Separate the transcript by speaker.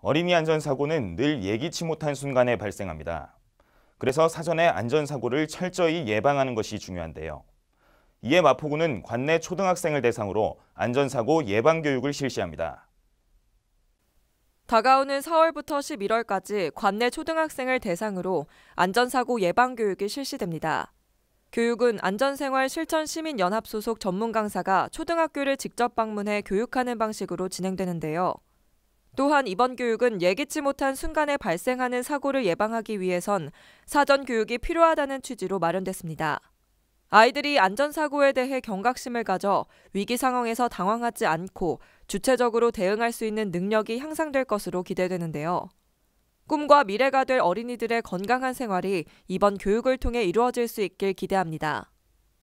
Speaker 1: 어린이 안전사고는 늘 예기치 못한 순간에 발생합니다. 그래서 사전에 안전사고를 철저히 예방하는 것이 중요한데요. 이에 마포구는 관내 초등학생을 대상으로 안전사고 예방교육을 실시합니다.
Speaker 2: 다가오는 4월부터 11월까지 관내 초등학생을 대상으로 안전사고 예방교육이 실시됩니다. 교육은 안전생활 실천 시민연합 소속 전문 강사가 초등학교를 직접 방문해 교육하는 방식으로 진행되는데요. 또한 이번 교육은 예기치 못한 순간에 발생하는 사고를 예방하기 위해선 사전 교육이 필요하다는 취지로 마련됐습니다. 아이들이 안전사고에 대해 경각심을 가져 위기 상황에서 당황하지 않고 주체적으로 대응할 수 있는 능력이 향상될 것으로 기대되는데요. 꿈과 미래가 될 어린이들의 건강한 생활이 이번 교육을 통해 이루어질 수 있길 기대합니다.